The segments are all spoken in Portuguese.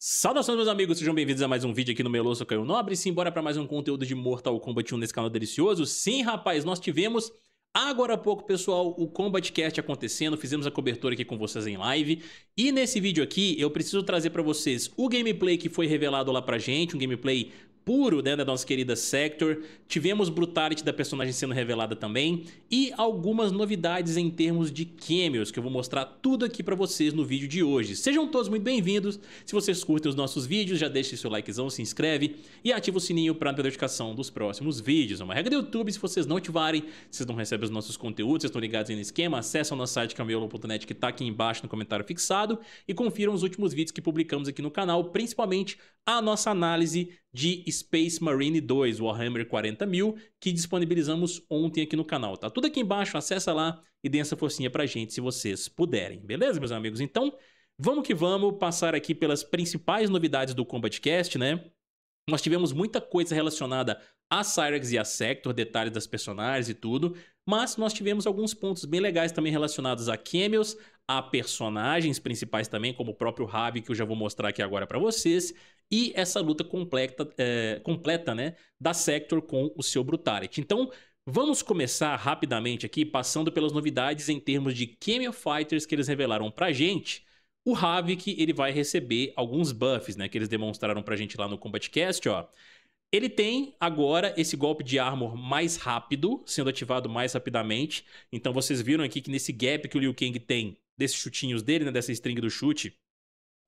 Saudações meus amigos, sejam bem-vindos a mais um vídeo aqui no Meloso Caio Nobre. Sim, bora para mais um conteúdo de Mortal Kombat 1 nesse canal delicioso. Sim, rapaz, nós tivemos agora há pouco, pessoal, o Combat Cast acontecendo. Fizemos a cobertura aqui com vocês em live. E nesse vídeo aqui eu preciso trazer para vocês o gameplay que foi revelado lá pra gente, um gameplay puro né, da nossa querida Sector. Tivemos Brutality da personagem sendo revelada também. E algumas novidades em termos de cameos, que eu vou mostrar tudo aqui para vocês no vídeo de hoje. Sejam todos muito bem-vindos. Se vocês curtem os nossos vídeos, já deixe seu likezão, se inscreve e ativa o sininho para ter notificação dos próximos vídeos. É uma regra do YouTube, se vocês não ativarem, vocês não recebem os nossos conteúdos, vocês estão ligados aí no esquema, acessam o nosso site camelo.net que é está aqui embaixo no comentário fixado e confiram os últimos vídeos que publicamos aqui no canal, principalmente a nossa análise de Space Marine 2 Warhammer 40.000 que disponibilizamos ontem aqui no canal. Tá tudo aqui embaixo, acessa lá e dê essa forcinha pra gente se vocês puderem. Beleza, meus amigos? Então, vamos que vamos passar aqui pelas principais novidades do Combatcast, né? Nós tivemos muita coisa relacionada a Cyrex e a Sector, detalhes das personagens e tudo, mas nós tivemos alguns pontos bem legais também relacionados a Camels, a personagens principais também, como o próprio Rabi, que eu já vou mostrar aqui agora para vocês, e essa luta completa, é, completa né, da Sector com o seu Brutality. Então, vamos começar rapidamente aqui, passando pelas novidades em termos de Chemical Fighters que eles revelaram pra gente. O Havik, ele vai receber alguns buffs, né, que eles demonstraram pra gente lá no Combat Cast, ó. Ele tem agora esse golpe de armor mais rápido, sendo ativado mais rapidamente. Então vocês viram aqui que nesse gap que o Liu Kang tem desses chutinhos dele, né, dessa string do chute,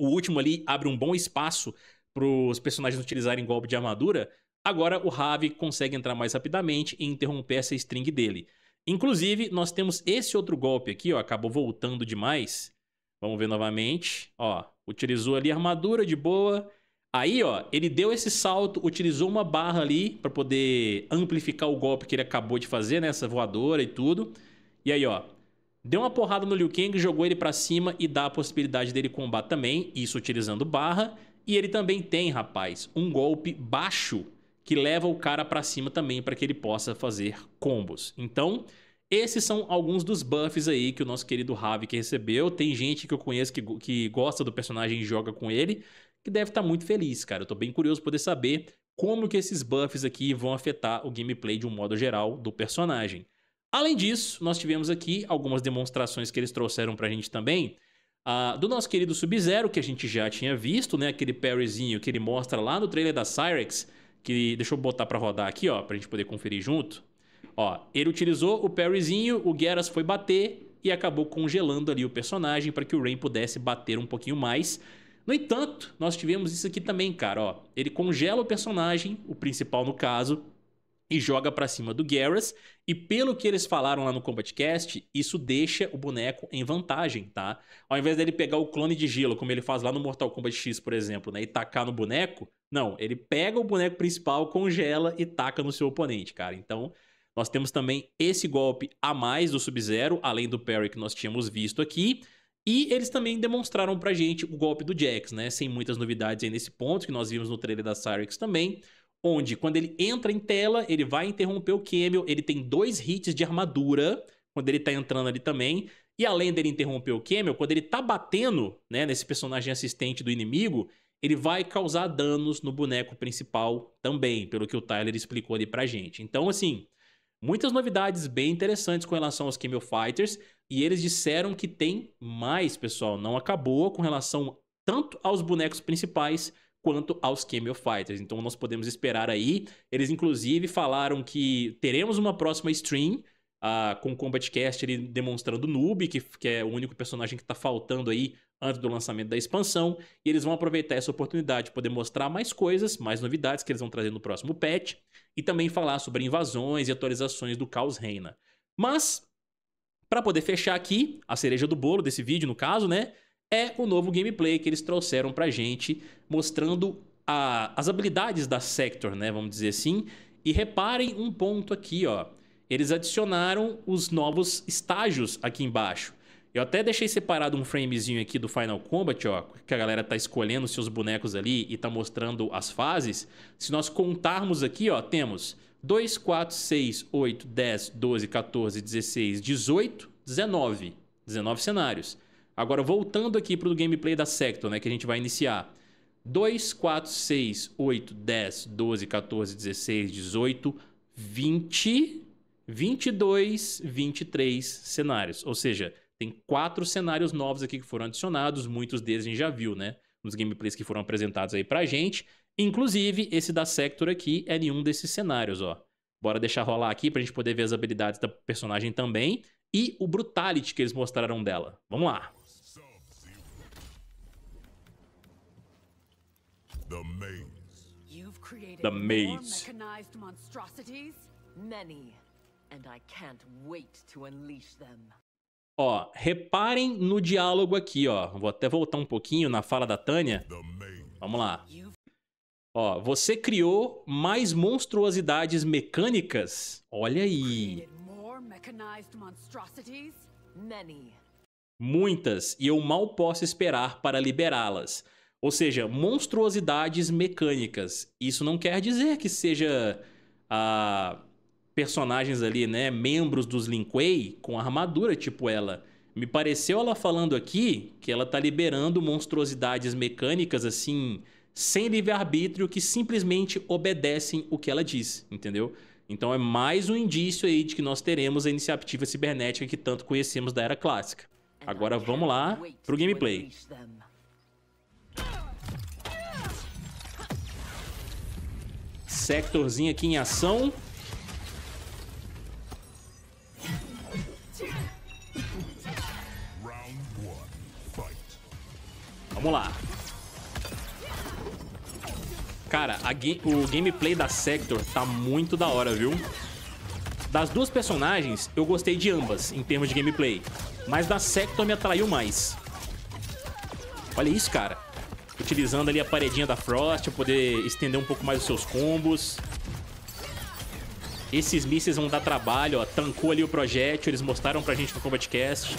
o último ali abre um bom espaço para os personagens utilizarem golpe de armadura, agora o Rave consegue entrar mais rapidamente e interromper essa string dele. Inclusive, nós temos esse outro golpe aqui, ó, acabou voltando demais. Vamos ver novamente, ó, utilizou ali a armadura de boa. Aí, ó, ele deu esse salto, utilizou uma barra ali para poder amplificar o golpe que ele acabou de fazer, né, essa voadora e tudo. E aí, ó, Deu uma porrada no Liu Kang, jogou ele para cima e dá a possibilidade dele combater também, isso utilizando barra. E ele também tem, rapaz, um golpe baixo que leva o cara para cima também para que ele possa fazer combos. Então, esses são alguns dos buffs aí que o nosso querido que recebeu. Tem gente que eu conheço que, que gosta do personagem e joga com ele, que deve estar tá muito feliz, cara. Eu tô bem curioso poder saber como que esses buffs aqui vão afetar o gameplay de um modo geral do personagem. Além disso, nós tivemos aqui algumas demonstrações que eles trouxeram para a gente também uh, do nosso querido Sub-Zero, que a gente já tinha visto, né? Aquele parryzinho que ele mostra lá no trailer da Cyrex, que deixa eu botar para rodar aqui, ó, a gente poder conferir junto. Ó, ele utilizou o parryzinho, o Geras foi bater e acabou congelando ali o personagem para que o Rain pudesse bater um pouquinho mais. No entanto, nós tivemos isso aqui também, cara, ó. Ele congela o personagem, o principal no caso, e joga para cima do Garrus. E pelo que eles falaram lá no Combatcast, isso deixa o boneco em vantagem, tá? Ao invés dele pegar o clone de gelo, como ele faz lá no Mortal Kombat X, por exemplo, né? E tacar no boneco, não, ele pega o boneco principal, congela e taca no seu oponente, cara. Então, nós temos também esse golpe a mais do Sub-Zero, além do parry que nós tínhamos visto aqui. E eles também demonstraram pra gente o golpe do Jax, né? Sem muitas novidades aí nesse ponto, que nós vimos no trailer da Cyrix também onde quando ele entra em tela, ele vai interromper o Camel, ele tem dois hits de armadura quando ele tá entrando ali também. E além dele interromper o Camel, quando ele tá batendo, né, nesse personagem assistente do inimigo, ele vai causar danos no boneco principal também, pelo que o Tyler explicou ali pra gente. Então, assim, muitas novidades bem interessantes com relação aos Camel Fighters, e eles disseram que tem mais, pessoal, não acabou com relação tanto aos bonecos principais quanto aos Camel Fighters. Então nós podemos esperar aí. Eles inclusive falaram que teremos uma próxima stream uh, com o Combat Cast ele demonstrando o Noob, que, que é o único personagem que está faltando aí antes do lançamento da expansão. E eles vão aproveitar essa oportunidade para poder mostrar mais coisas, mais novidades que eles vão trazer no próximo patch. E também falar sobre invasões e atualizações do Caos Reina. Mas, para poder fechar aqui, a cereja do bolo desse vídeo, no caso, né? é o novo gameplay que eles trouxeram pra gente, mostrando a, as habilidades da Sector, né, vamos dizer assim. E reparem um ponto aqui, ó. Eles adicionaram os novos estágios aqui embaixo. Eu até deixei separado um framezinho aqui do Final Combat, ó, que a galera tá escolhendo seus bonecos ali e tá mostrando as fases. Se nós contarmos aqui, ó, temos 2, 4, 6, 8, 10, 12, 14, 16, 18, 19. 19 cenários. Agora, voltando aqui para o gameplay da Sector, né, que a gente vai iniciar. 2, 4, 6, 8, 10, 12, 14, 16, 18, 20, 22, 23 cenários. Ou seja, tem quatro cenários novos aqui que foram adicionados, muitos deles a gente já viu, né? Nos gameplays que foram apresentados aí pra gente. Inclusive, esse da Sector aqui é nenhum desses cenários, ó. Bora deixar rolar aqui pra gente poder ver as habilidades da personagem também e o Brutality que eles mostraram dela. Vamos lá! The maze. You've created the maze. mechanized monstrosities? Many. And I can't wait to unleash them. Ó, reparem no diálogo aqui, ó. Vou até voltar um pouquinho na fala da Tânia. Vamos lá. Ó, você criou mais monstruosidades mecânicas? Olha aí. Muitas, e eu mal posso esperar para liberá-las. Ou seja, monstruosidades mecânicas. Isso não quer dizer que seja ah, personagens ali, né? Membros dos Lin Kuei com armadura tipo ela. Me pareceu ela falando aqui que ela tá liberando monstruosidades mecânicas assim, sem livre-arbítrio, que simplesmente obedecem o que ela diz, entendeu? Então é mais um indício aí de que nós teremos a iniciativa cibernética que tanto conhecemos da era clássica. Agora vamos lá pro gameplay. Sectorzinho aqui em ação. Vamos lá. Cara, game, o gameplay da Sector tá muito da hora, viu? Das duas personagens, eu gostei de ambas, em termos de gameplay. Mas da Sector me atraiu mais. Olha isso, cara utilizando ali a paredinha da Frost para poder estender um pouco mais os seus combos. Esses mísseis vão dar trabalho, ó. Tancou ali o projétil, eles mostraram pra gente no Combatcast.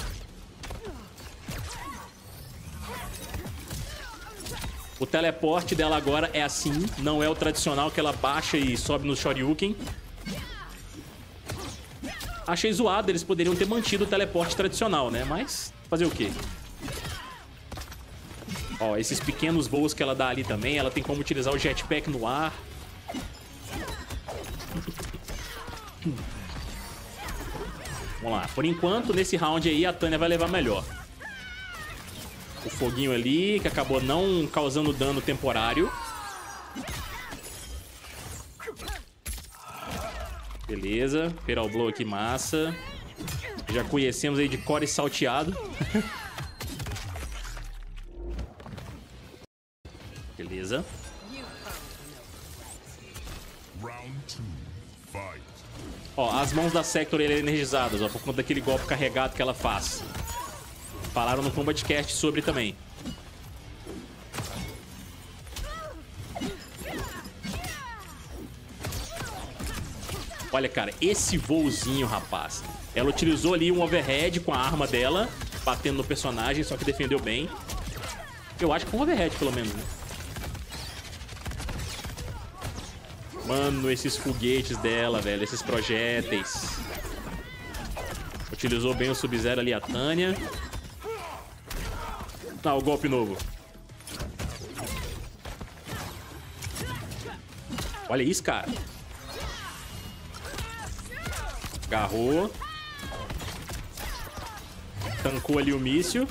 O teleporte dela agora é assim, não é o tradicional que ela baixa e sobe no Shoryuken. Achei zoado, eles poderiam ter mantido o teleporte tradicional, né? Mas fazer o quê? Ó, esses pequenos voos que ela dá ali também, ela tem como utilizar o jetpack no ar. Vamos lá. Por enquanto, nesse round aí, a Tânia vai levar melhor. O foguinho ali, que acabou não causando dano temporário. Beleza. blow aqui, massa. Já conhecemos aí de core salteado. Beleza. Ó, as mãos da Sector ele é energizadas, ó, por conta daquele golpe carregado que ela faz. Falaram no Combatcast sobre também. Olha, cara, esse voozinho, rapaz. Ela utilizou ali um overhead com a arma dela, batendo no personagem, só que defendeu bem. Eu acho que com um overhead, pelo menos, né? Mano, esses foguetes dela, velho. Esses projéteis. Utilizou bem o Sub-Zero ali, a Tânia. Ah, o golpe novo. Olha isso, cara. Agarrou. Tancou ali o míssil.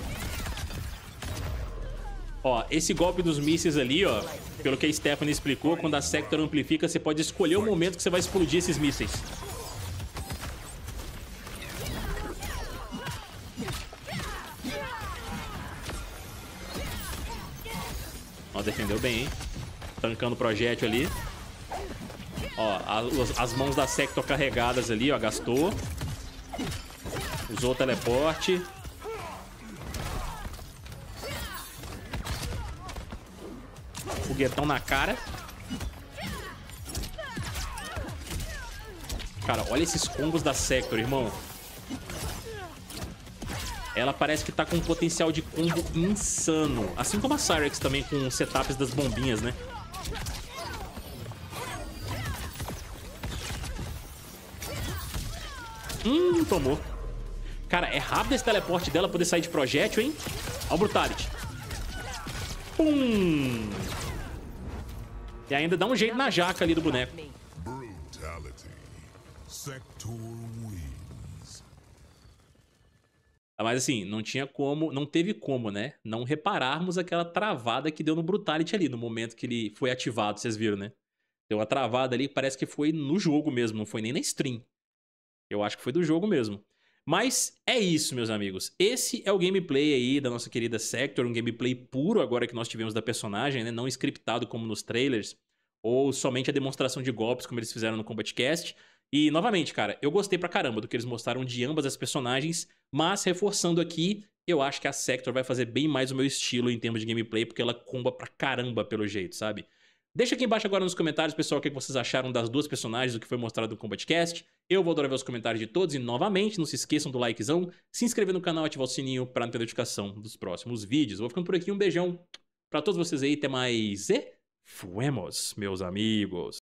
Ó, esse golpe dos mísseis ali, ó, pelo que a Stephanie explicou, quando a Sector amplifica, você pode escolher o momento que você vai explodir esses mísseis. Ó, defendeu bem, hein? Tancando o projétil ali. Ó, as, as mãos da Sector carregadas ali, ó, gastou. Usou o teleporte. foguetão na cara. Cara, olha esses combos da Sector, irmão. Ela parece que tá com um potencial de combo insano. Assim como a Cyrex também com os setups das bombinhas, né? Hum, tomou. Cara, é rápido esse teleporte dela poder sair de projétil, hein? Olha o Brutality. Pum! E ainda dá um jeito na jaca ali do boneco. Ah, mas assim, não tinha como, não teve como, né? Não repararmos aquela travada que deu no Brutality ali, no momento que ele foi ativado, vocês viram, né? Deu uma travada ali, parece que foi no jogo mesmo, não foi nem na stream. Eu acho que foi do jogo mesmo. Mas é isso, meus amigos. Esse é o gameplay aí da nossa querida Sector, um gameplay puro agora que nós tivemos da personagem, né? Não scriptado como nos trailers, ou somente a demonstração de golpes como eles fizeram no Combat Cast. E, novamente, cara, eu gostei pra caramba do que eles mostraram de ambas as personagens, mas reforçando aqui, eu acho que a Sector vai fazer bem mais o meu estilo em termos de gameplay, porque ela comba pra caramba pelo jeito, sabe? Deixa aqui embaixo agora nos comentários, pessoal, o que vocês acharam das duas personagens, do que foi mostrado no CombatCast. Eu vou adorar ver os comentários de todos e, novamente, não se esqueçam do likezão, se inscrever no canal e ativar o sininho para não ter notificação dos próximos vídeos. Vou ficando por aqui, um beijão para todos vocês aí, até mais e fuemos, meus amigos!